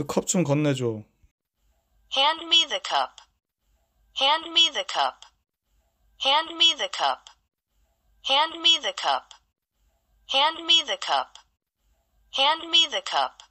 건네줘. Hand me the cup. Hand me the cup. Hand me the cup. Hand me the cup. Hand me the cup. Hand me the cup.